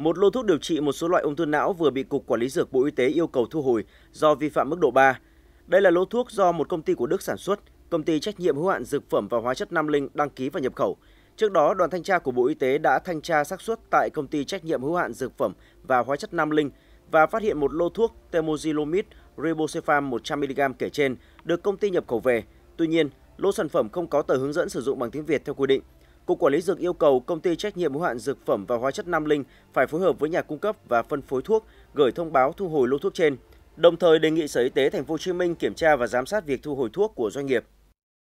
Một lô thuốc điều trị một số loại ung thư não vừa bị Cục Quản lý Dược Bộ Y tế yêu cầu thu hồi do vi phạm mức độ 3. Đây là lô thuốc do một công ty của Đức sản xuất, công ty trách nhiệm hữu hạn dược phẩm và hóa chất Nam Linh đăng ký và nhập khẩu. Trước đó, đoàn thanh tra của Bộ Y tế đã thanh tra xác suất tại công ty trách nhiệm hữu hạn dược phẩm và hóa chất Nam Linh và phát hiện một lô thuốc Temozilomid Ribocephan 100mg kể trên được công ty nhập khẩu về. Tuy nhiên, lô sản phẩm không có tờ hướng dẫn sử dụng bằng tiếng Việt theo quy định. Cục Quản lý Dược yêu cầu công ty trách nhiệm hữu hạn dược phẩm và hóa chất Nam Linh phải phối hợp với nhà cung cấp và phân phối thuốc gửi thông báo thu hồi lô thuốc trên. Đồng thời đề nghị Sở Y tế Thành phố Hồ Chí Minh kiểm tra và giám sát việc thu hồi thuốc của doanh nghiệp